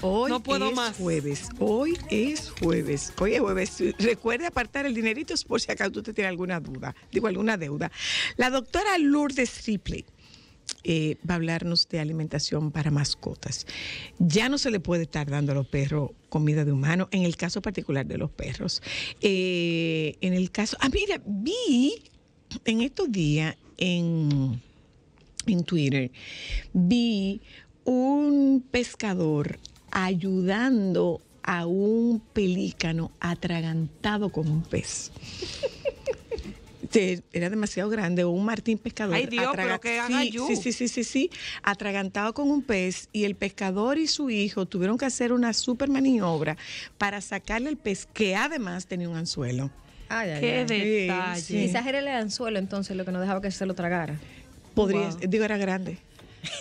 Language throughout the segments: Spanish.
Hoy es jueves, hoy es jueves, hoy es jueves. Recuerde apartar el dinerito por si acaso usted tiene alguna duda, digo alguna deuda. La doctora Lourdes Ripley eh, va a hablarnos de alimentación para mascotas. Ya no se le puede estar dando a los perros comida de humano, en el caso particular de los perros. Eh, en el caso, ah, mira, vi en estos días en, en Twitter, vi un pescador ayudando a un pelícano atragantado con un pez. Era demasiado grande, o un martín pescador. Ay Dios, pero que sí, sí, sí, sí, sí, sí, atragantado con un pez y el pescador y su hijo tuvieron que hacer una super maniobra para sacarle el pez que además tenía un anzuelo. Qué detalle. era el anzuelo entonces lo que no dejaba que se lo tragara. Podría, digo, era grande.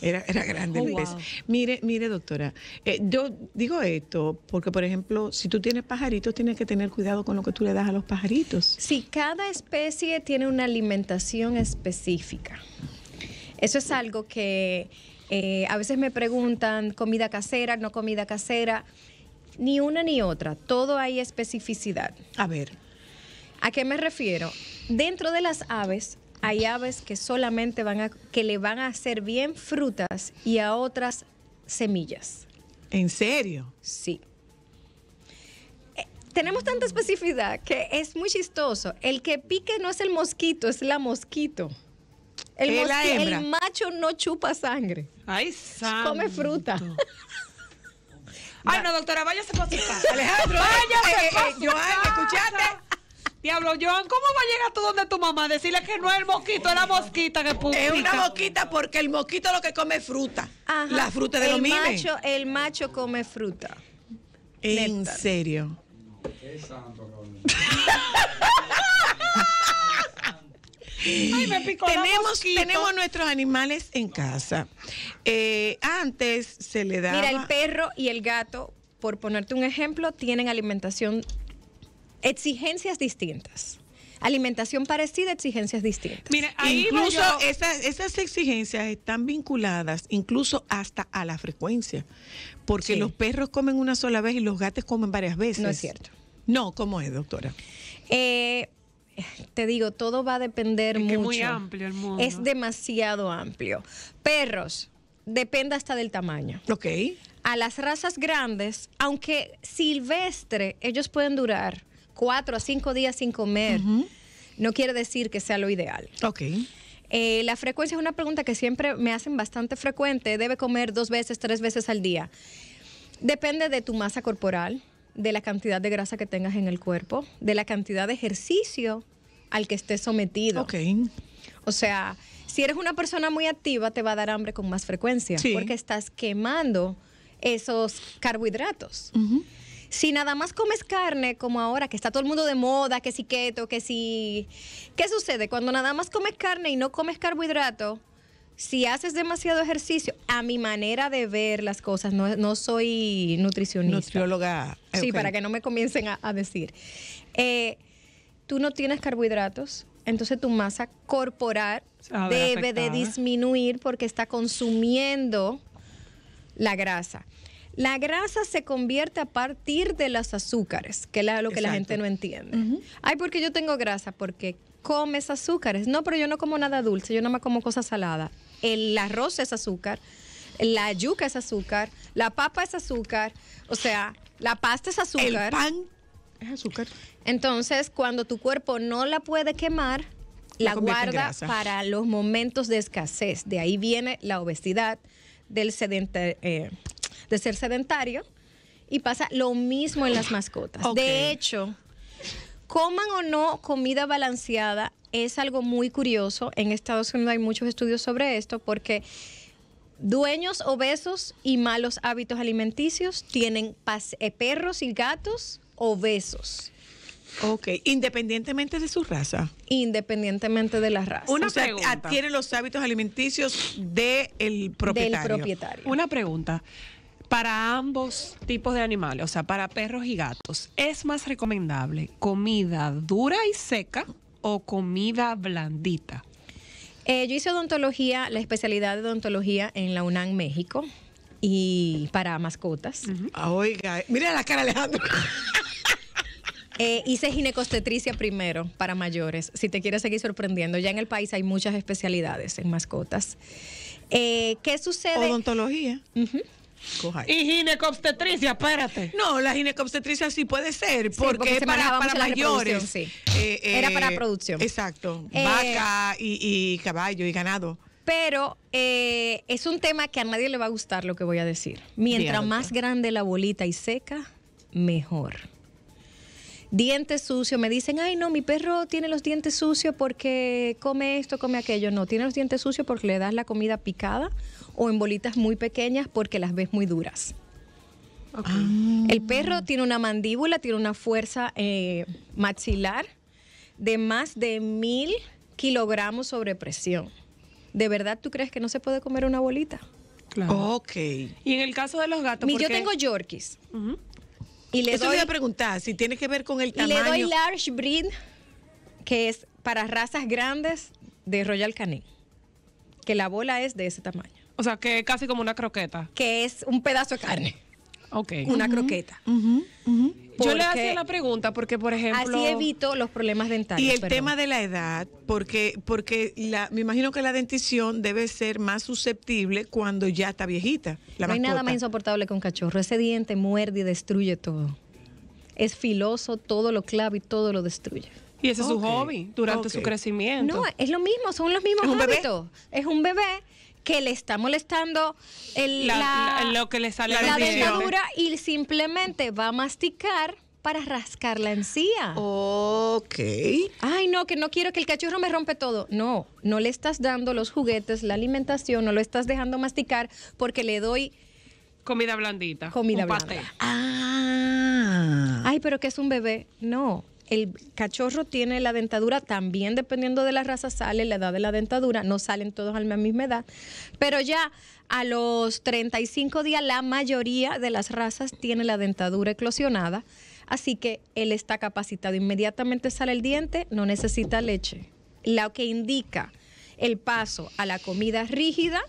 Era, era grande el oh, Mire, mire, doctora, eh, yo digo esto porque, por ejemplo, si tú tienes pajaritos, tienes que tener cuidado con lo que tú le das a los pajaritos. Sí, cada especie tiene una alimentación específica. Eso es algo que eh, a veces me preguntan, comida casera, no comida casera. Ni una ni otra, todo hay especificidad. A ver. ¿A qué me refiero? Dentro de las aves hay aves que solamente van a, que le van a hacer bien frutas y a otras semillas. ¿En serio? Sí. Eh, tenemos tanta especificidad que es muy chistoso. El que pique no es el mosquito, es la mosquito. El, macho no chupa sangre. Ay, santo. Come fruta. Ay, no, doctora, váyase a su Alejandro, váyase. Eh, eh, Diablo John, ¿cómo va a llegar tú donde tu mamá? Decirle que no es el mosquito, es la mosquita que puso. Es una mosquita porque el mosquito lo que come fruta. La fruta de los mimes. el macho come fruta. En serio. Es santo, Ay, me picó tenemos, tenemos nuestros animales en casa. Eh, antes se le da. Mira, el perro y el gato, por ponerte un ejemplo, tienen alimentación exigencias distintas. Alimentación parecida, exigencias distintas. Mira, incluso esas, exigencias están vinculadas incluso hasta a la frecuencia, porque los perros comen una sola vez y los gatos comen varias veces. No es cierto. No, ¿cómo es, doctora? Eh, te digo, todo va a depender mucho. Es muy amplio el mundo. Es demasiado amplio. Perros, depende hasta del tamaño. Ok. A las razas grandes, aunque silvestre, ellos pueden durar cuatro a cinco días sin comer, no quiere decir que sea lo ideal. Ok. Eh, la frecuencia es una pregunta que siempre me hacen bastante frecuente. Debe comer dos veces, tres veces al día. Depende de tu masa corporal, de la cantidad de grasa que tengas en el cuerpo, de la cantidad de ejercicio al que estés sometido. Ok. O sea, si eres una persona muy activa, te va a dar hambre con más frecuencia porque estás quemando esos carbohidratos si nada más comes carne, como ahora que está todo el mundo de moda, que si keto, que si... ¿Qué sucede? Cuando nada más comes carne y no comes carbohidrato, si haces demasiado ejercicio, a mi manera de ver las cosas, no, soy nutricionista. Nutrióloga. Sí, para que no me comiencen a, decir. Eh, tú no tienes carbohidratos, entonces tu masa corporal debe de disminuir porque está consumiendo la grasa. La grasa se convierte a partir de los azúcares, que es lo que la gente no entiende. Ay, ¿por Ay, porque yo tengo grasa, porque comes azúcares. No, pero yo no como nada dulce, yo no me como cosa salada. El arroz es azúcar, la yuca es azúcar, la papa es azúcar, o sea, la pasta es azúcar. El pan es azúcar. Entonces, cuando tu cuerpo no la puede quemar, la, guarda para los momentos de escasez. De ahí viene la obesidad del sedente. Eh, de ser sedentario y pasa lo mismo en las mascotas. De hecho, coman o no comida balanceada es algo muy curioso. En Estados Unidos hay muchos estudios sobre esto porque dueños obesos y malos hábitos alimenticios tienen eh, perros y gatos obesos. Ok, independientemente de su raza. Independientemente de la raza. Uno adquiere los hábitos alimenticios de propietario. Del propietario. Una pregunta para ambos tipos de animales, o sea, para perros y gatos, ¿es más recomendable comida dura y seca o comida blandita? Eh, yo hice odontología, la especialidad de odontología en la UNAM México y para mascotas. Ah, oiga, mira la cara Alejandro. Eh, hice ginecostetricia primero para mayores, si te quieres seguir sorprendiendo. Ya en el país hay muchas especialidades en mascotas. Eh, ¿Qué sucede? Odontología. Y ginecobstetricia, espérate. No, la ginecobstetricia sí puede ser, porque, para, mayores. Eh, eh, Era para producción. Exacto. Eh, Vaca y, caballo y ganado. Pero es un tema que a nadie le va a gustar lo que voy a decir. Mientras más grande la bolita y seca, mejor dientes sucios, me dicen, ay no, mi perro tiene los dientes sucios porque come esto, come aquello. No, tiene los dientes sucios porque le das la comida picada o en bolitas muy pequeñas porque las ves muy duras. Ah. El perro ah. tiene una mandíbula, tiene una fuerza eh, maxilar de más de mil kilogramos sobre presión. ¿De verdad tú crees que no se puede comer una bolita? Claro. Ok. Y en el caso de los gatos. yo tengo Yorkies. Y le doy, voy a preguntar, si tiene que ver con el tamaño. Le doy Large Breed, que es para razas grandes de Royal Canin, que la bola es de ese tamaño. O sea, que es casi como una croqueta. Que es un pedazo de carne. Ok. Una croqueta yo le hacía la pregunta porque, por ejemplo... Así evito los problemas dentales. Y el tema de la edad, porque, porque me imagino que la dentición debe ser más susceptible cuando ya está viejita. no hay nada más insoportable que un cachorro. Ese diente muerde y destruye todo. Es filoso, todo lo clava y todo lo destruye. Y ese es su hobby durante su crecimiento. No, es lo mismo, son los mismos hábitos. Es un bebé que le está molestando la, lo que le sale la dentadura y simplemente va a masticar para rascar la encía. Ok. Ay, no, que no quiero que el cachorro me rompe todo. No, no le estás dando los juguetes, la alimentación, no lo estás dejando masticar porque le doy... Comida blandita. Comida blanda. Ah. Ay, pero que es un bebé. No, el cachorro tiene la dentadura, también dependiendo de la raza sale, la edad de la dentadura, no salen todos a la misma edad, pero ya a los 35 días la mayoría de las razas tiene la dentadura eclosionada, así que él está capacitado, inmediatamente sale el diente, no necesita leche, lo que indica el paso a la comida rígida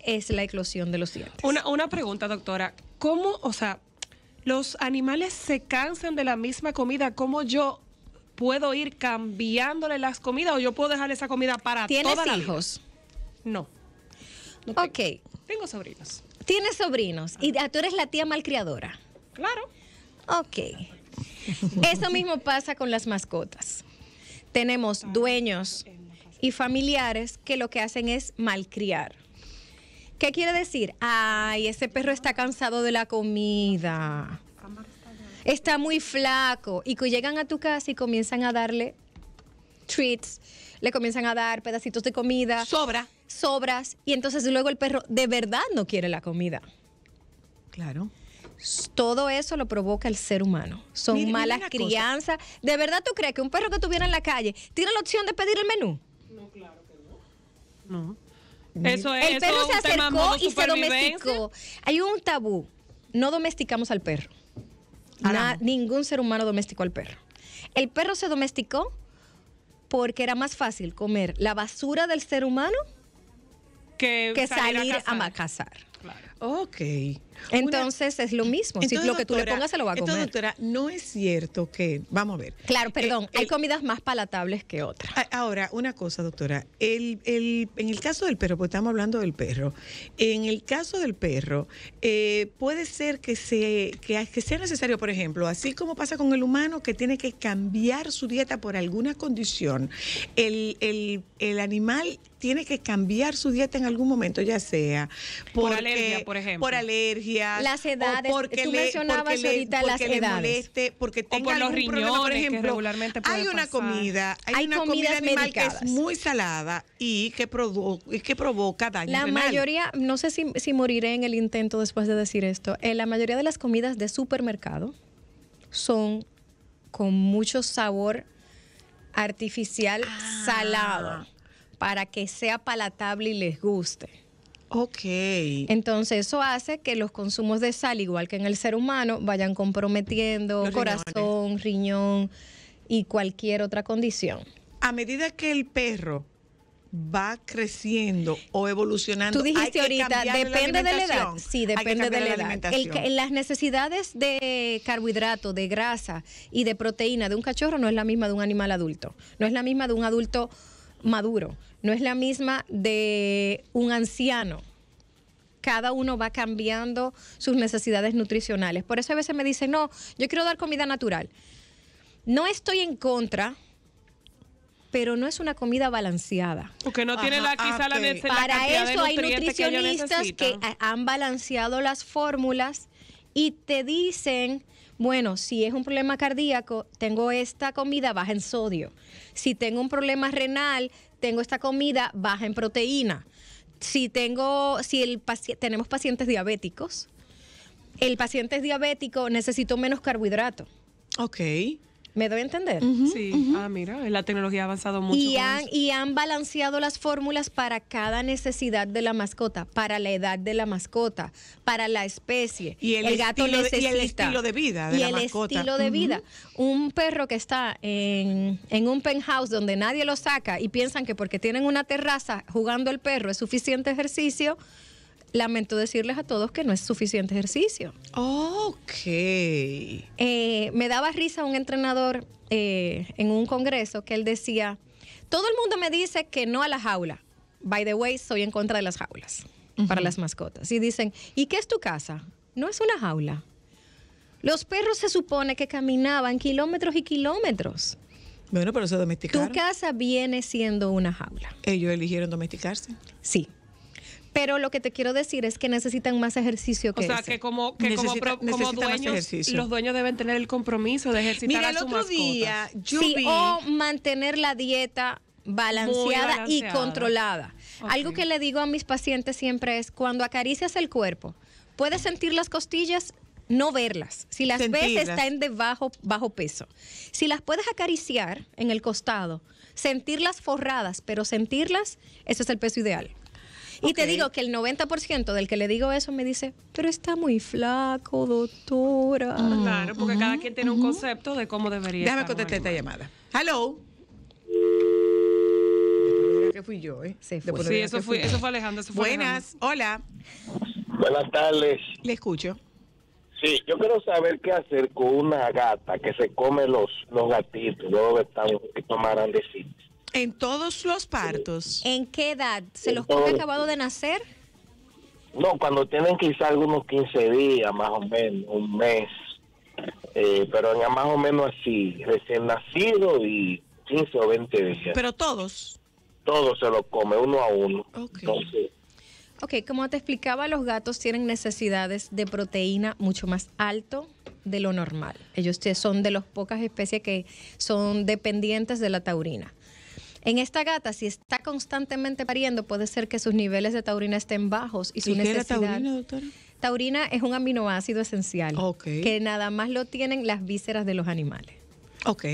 es la eclosión de los dientes. Una, una pregunta, doctora. ¿Cómo, o sea, los animales se cansan de la misma comida, ¿Cómo yo puedo ir cambiándole las comidas o yo puedo dejar esa comida para ¿Tienes toda hijos? No. no tengo. Ok. Tengo sobrinos. Tienes sobrinos y tú eres la tía malcriadora. Claro. Ok. Eso mismo pasa con las mascotas. Tenemos dueños y familiares que lo que hacen es malcriar. ¿Qué quiere decir? Ay, ese perro está cansado de la comida. Está muy flaco. Y que llegan a tu casa y comienzan a darle treats, le comienzan a dar pedacitos de comida. Sobra. Sobras. Y entonces luego el perro de verdad no quiere la comida. Claro. Todo eso lo provoca el ser humano. Son malas crianzas. ¿De verdad tú crees que un perro que tuviera en la calle tiene la opción de pedir el menú? No, claro que no. No. El perro se acercó y se domesticó. Hay un tabú. No domesticamos al perro. Ah, ningún ser humano domesticó al perro. El perro se domesticó porque era más fácil comer la basura del ser humano que, salir, a, cazar. Claro. Ok. Entonces es lo mismo. lo que tú le pongas se lo va a comer. Entonces, doctora, no es cierto que. Vamos a ver. Claro, eh, perdón. hay comidas más palatables que otras. Ahora, una cosa, doctora. en el caso del perro, porque estamos hablando del perro. En el caso del perro, eh, puede ser que, se, que, sea necesario, por ejemplo, así como pasa con el humano que tiene que cambiar su dieta por alguna condición, el, animal tiene que cambiar su dieta en algún momento, ya sea por alergia, por ejemplo. Por alergias. Las edades. porque tú le, mencionabas ahorita le, porque moleste, porque tenga o los riñones, problema. por ejemplo. regularmente hay una comida, hay, una comida animal que es muy salada y que, provoca daño La mayoría, no sé si, si moriré en el intento después de decir esto, eh, la mayoría de las comidas de supermercado son con mucho sabor artificial ah. salado para que sea palatable y les guste. Ok. Entonces eso hace que los consumos de sal, igual que en el ser humano, vayan comprometiendo corazón, riñón y cualquier otra condición. A medida que el perro va creciendo o evolucionando. Tú dijiste ahorita, depende de la edad. Sí, depende de la, edad. las necesidades de carbohidrato, de grasa y de proteína de un cachorro no es la misma de un animal adulto. No es la misma de un adulto maduro, no es la misma de un anciano. Cada uno va cambiando sus necesidades nutricionales. Por eso a veces me dicen, no, yo quiero dar comida natural. No estoy en contra, pero no es una comida balanceada. Porque no tiene la, quizá la, Para eso hay nutricionistas que han balanceado las fórmulas y te dicen bueno, si es un problema cardíaco, tengo esta comida baja en sodio. Si tengo un problema renal, tengo esta comida baja en proteína. Si tengo, si el tenemos pacientes diabéticos, el paciente es diabético, necesito menos carbohidrato. Ok. ¿Me doy a entender? sí. Ah, mira, la tecnología ha avanzado mucho. Y han, y han balanceado las fórmulas para cada necesidad de la mascota, para la edad de la mascota, para la especie. Y el, gato necesita. y el estilo de vida de y el estilo de vida. Un perro que está en un penthouse donde nadie lo saca y piensan que porque tienen una terraza jugando el perro es suficiente ejercicio lamento decirles a todos que no es suficiente ejercicio. Ok. Eh, me daba risa un entrenador eh, en un congreso que él decía, todo el mundo me dice que no a la jaula. By the way, soy en contra de las jaulas para las mascotas. Y dicen, ¿y qué es tu casa? No es una jaula. Los perros se supone que caminaban kilómetros y kilómetros. Bueno, pero se domesticaron. Tu casa viene siendo una jaula. Ellos eligieron domesticarse. Sí, pero lo que te quiero decir es que necesitan más ejercicio que O sea, que como, los dueños deben tener el compromiso de ejercitar Mira, el otro día, yo o mantener la dieta balanceada, y controlada. Algo que le digo a mis pacientes siempre es, cuando acaricias el cuerpo, puedes sentir las costillas, no verlas. Si las ves, están de bajo, bajo peso. Si las puedes acariciar en el costado, sentirlas forradas, pero sentirlas, ese es el peso ideal. Y te digo que el 90% del que le digo eso me dice, pero está muy flaco, doctora. Ah, claro, porque cada quien tiene un concepto de cómo debería Déjame contestar esta llamada. Hello. Que fui yo, ¿eh? Sí, eso fue, eso fue Alejandro. Buenas, hola. Buenas tardes. Le escucho. Sí, yo quiero saber qué hacer con una gata que se come los, los gatitos, luego están un poquito más ¿En todos los partos? ¿En qué edad? ¿Se los come acabado de nacer? No, cuando tienen quizá algunos 15 días, más o menos, un mes. Eh, pero ya más o menos así, recién nacido y 15 o 20 días. ¿Pero todos? Todos se los come, uno a uno. Ok. ok, como te explicaba, los gatos tienen necesidades de proteína mucho más alto de lo normal. Ellos son de las pocas especies que son dependientes de la taurina. En esta gata, si está constantemente pariendo, puede ser que sus niveles de taurina estén bajos y su necesidad. Qué taurina, doctora? Taurina es un aminoácido esencial que nada más lo tienen las vísceras de los animales. Ok.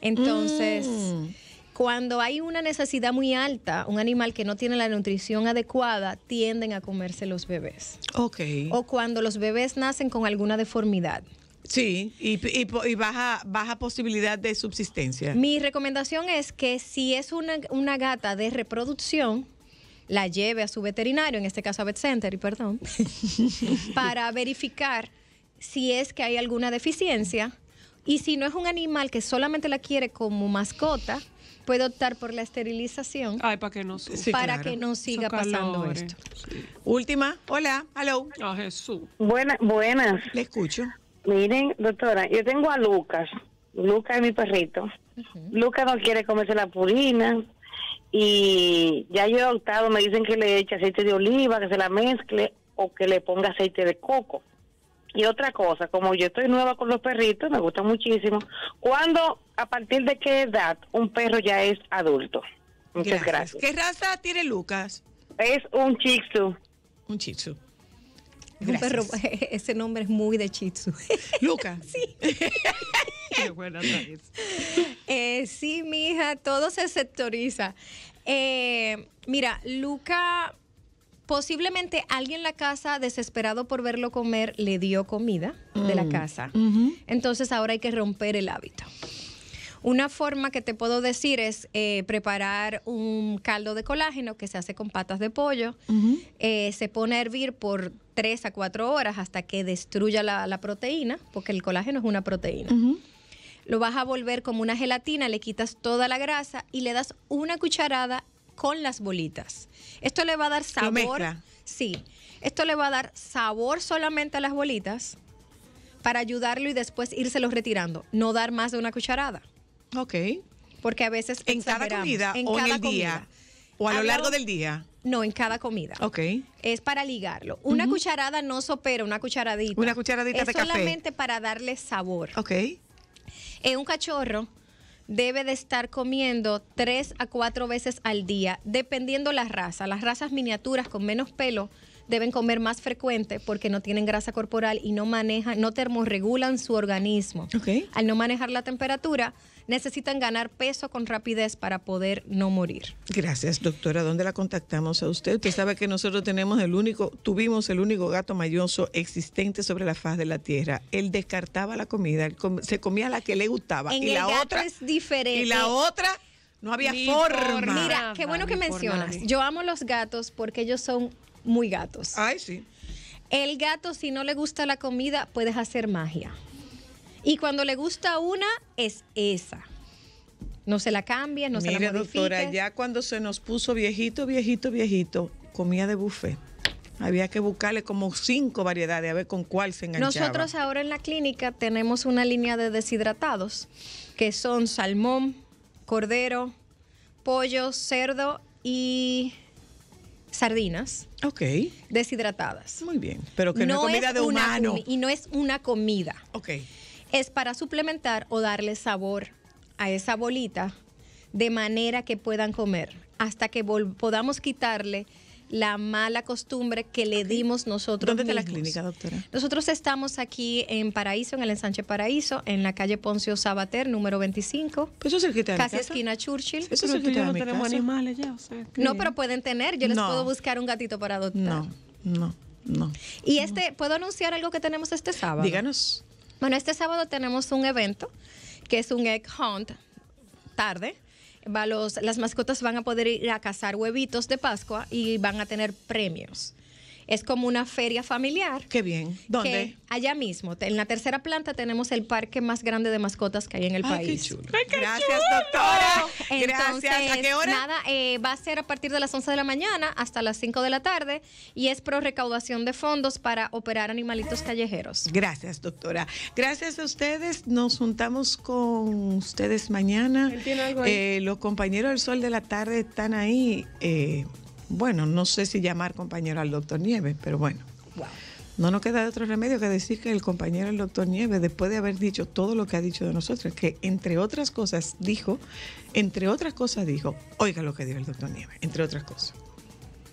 Entonces, mm. cuando hay una necesidad muy alta, un animal que no tiene la nutrición adecuada, tienden a comerse los bebés. Ok. O cuando los bebés nacen con alguna deformidad. Sí, y, baja, baja, posibilidad de subsistencia. Mi recomendación es que si es una, una gata de reproducción, la lleve a su veterinario, en este caso a Vet Center, perdón, para verificar si es que hay alguna deficiencia. Y si no es un animal que solamente la quiere como mascota, puede optar por la esterilización. Ay, para que no, para que no siga pasando esto. Última, hola, hello. A Jesús. Buena, buenas. Le escucho. Miren, doctora, yo tengo a Lucas. Lucas es mi perrito. Lucas no quiere comerse la purina. Y ya yo he optado, me dicen que le eche aceite de oliva, que se la mezcle o que le ponga aceite de coco. Y otra cosa, como yo estoy nueva con los perritos, me gusta muchísimo. ¿Cuándo, a partir de qué edad un perro ya es adulto? Muchas gracias. ¿Qué raza tiene Lucas? Es un chitsu. Un chitsu. ese nombre es muy de Chitsu. Luca. sí. Qué buena eh, sí, mija, todo se sectoriza. Eh, mira, Luca, posiblemente alguien en la casa, desesperado por verlo comer, le dio comida de la mm. casa. Entonces ahora hay que romper el hábito. Una forma que te puedo decir es eh, preparar un caldo de colágeno que se hace con patas de pollo. Eh, se pone a hervir por tres a cuatro horas hasta que destruya la, proteína, porque el colágeno es una proteína. Lo vas a volver como una gelatina, le quitas toda la grasa y le das una cucharada con las bolitas. Esto le va a dar sabor. Sí, esto le va a dar sabor solamente a las bolitas para ayudarlo y después irselos retirando, no dar más de una cucharada. Ok. Porque a veces. ¿En cada comida en o cada en el día? ¿O a lo largo del día? No, en cada comida. Ok. Es para ligarlo. Una cucharada no sopera, una cucharadita. Una cucharadita es de Es solamente para darle sabor. Ok. En eh, un cachorro debe de estar comiendo tres a cuatro veces al día, dependiendo la raza. Las razas miniaturas con menos pelo deben comer más frecuente porque no tienen grasa corporal y no manejan, no termorregulan su organismo. Okay. Al no manejar la temperatura, necesitan ganar peso con rapidez para poder no morir. Gracias, doctora. ¿Dónde la contactamos a usted? Usted sabe que nosotros tenemos el único, tuvimos el único gato mayoso existente sobre la faz de la tierra. Él descartaba la comida, se comía la que le gustaba. y la otra es diferente. Y la otra no había forma. Mira, qué bueno que mencionas. Yo amo los gatos porque ellos son muy gatos. Ay, sí. El gato, si no le gusta la comida, puedes hacer magia. Y cuando le gusta una, es esa. No se la cambia, no se la Mira, doctora, ya cuando se nos puso viejito, viejito, viejito, comía de buffet. Había que buscarle como cinco variedades a ver con cuál se enganchaba. Nosotros ahora en la clínica tenemos una línea de deshidratados que son salmón, cordero, pollo, cerdo y sardinas. Ok. Deshidratadas. Muy bien, pero que no, es comida de humano. Y no es una comida. Ok es para suplementar o darle sabor a esa bolita de manera que puedan comer hasta que podamos quitarle la mala costumbre que le dimos nosotros. ¿Dónde está la clínica, doctora? Nosotros estamos aquí en Paraíso, en el ensanche Paraíso, en la calle Poncio Sabater, número 25. Pues eso es el que Casi esquina Churchill. Eso es el que no tenemos animales ya. No, pero pueden tener. Yo les puedo buscar un gatito para adoptar. No, no, no. Y este, ¿puedo anunciar algo que tenemos este sábado? Díganos. Bueno, este sábado tenemos un evento que es un egg hunt tarde. las mascotas van a poder ir a cazar huevitos de Pascua y van a tener premios. Es como una feria familiar. Qué bien. ¿Dónde? allá mismo, en la tercera planta tenemos el parque más grande de mascotas que hay en el país. Qué chulo. Ay, qué Gracias, doctora. Gracias. ¿A qué hora? Nada, eh, va a ser a partir de las 11 de la mañana hasta las 5 de la tarde y es pro recaudación de fondos para operar animalitos callejeros. Gracias, doctora. Gracias a ustedes. Nos juntamos con ustedes mañana. Eh, los compañeros del Sol de la Tarde están ahí. Eh, bueno, no sé si llamar compañero al doctor Nieves, pero bueno. No nos queda otro remedio que decir que el compañero el doctor Nieves, después de haber dicho todo lo que ha dicho de nosotros, que entre otras cosas dijo, entre otras cosas dijo, oiga lo que dijo el doctor Nieves, entre otras cosas.